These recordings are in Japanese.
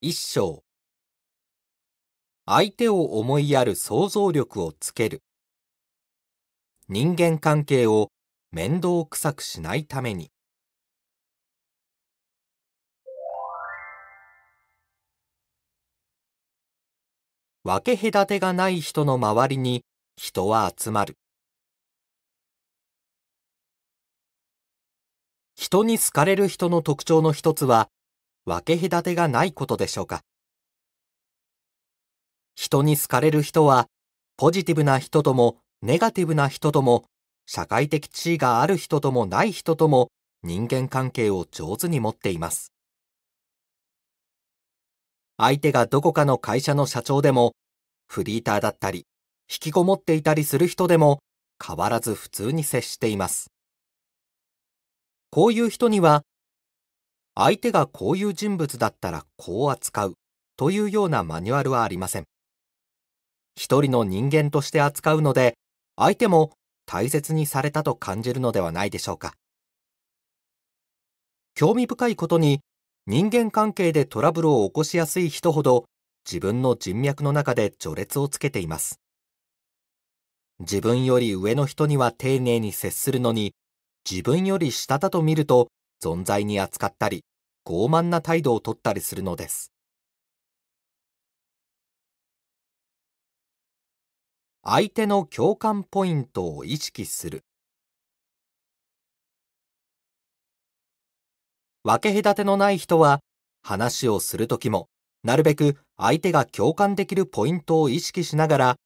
一章。相手を思いやる想像力をつける。人間関係を面倒くさくしないために。分け隔てがない人の周りに人は集まる。人に好かれる人の特徴の一つは、分け隔てがないことでしょうか。人に好かれる人は、ポジティブな人とも、ネガティブな人とも、社会的地位がある人ともない人とも、人間関係を上手に持っています。相手がどこかの会社の社長でも、フリーターだったり、引きこもっていたりする人でも、変わらず普通に接しています。こういう人には、相手がこういう人物だったらこう扱うというようなマニュアルはありません。一人の人間として扱うので、相手も大切にされたと感じるのではないでしょうか。興味深いことに、人間関係でトラブルを起こしやすい人ほど、自分の人脈の中で序列をつけています。自分より上の人には丁寧に接するのに、自分より下だと見ると存在に扱ったり、傲慢な態度をとったりするのです。相手の共感ポイントを意識する。分け隔てのない人は、話をするときも、なるべく相手が共感できるポイントを意識しながら、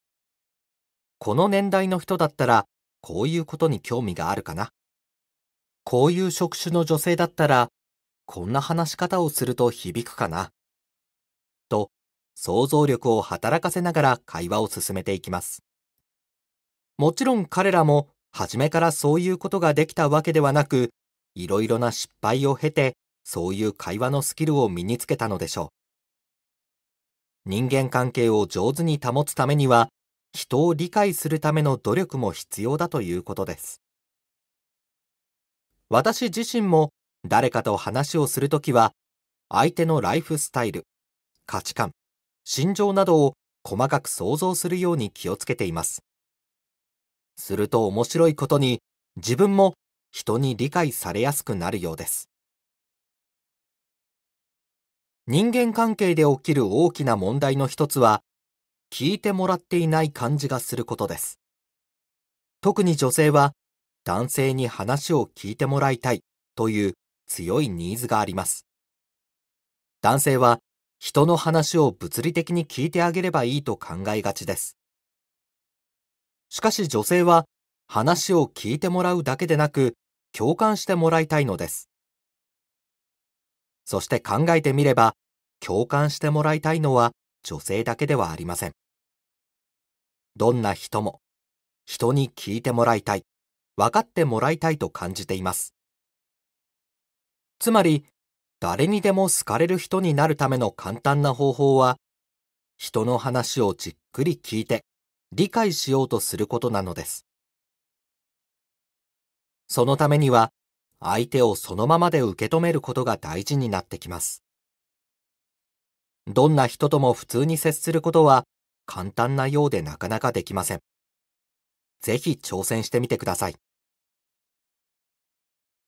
この年代の人だったら、こういうことに興味があるかな。こういう職種の女性だったら、こんな話し方をすると響くかな。と、想像力を働かせながら会話を進めていきます。もちろん彼らも、初めからそういうことができたわけではなく、いろいろな失敗を経て、そういう会話のスキルを身につけたのでしょう。人間関係を上手に保つためには、人を理解するための努力も必要だということです。私自身も誰かと話をするときは、相手のライフスタイル、価値観、心情などを細かく想像するように気をつけています。すると面白いことに、自分も人に理解されやすくなるようです。人間関係で起きる大きな問題の一つは、聞いてもらっていない感じがすることです。特に女性は、男性に話を聞いてもらいたいという強いニーズがあります。男性は人の話を物理的に聞いてあげればいいと考えがちです。しかし女性は話を聞いてもらうだけでなく共感してもらいたいのです。そして考えてみれば共感してもらいたいのは女性だけではありません。どんな人も人に聞いてもらいたい。分かってもらいたいと感じています。つまり、誰にでも好かれる人になるための簡単な方法は、人の話をじっくり聞いて理解しようとすることなのです。そのためには、相手をそのままで受け止めることが大事になってきます。どんな人とも普通に接することは簡単なようでなかなかできません。ぜひ挑戦してみてください。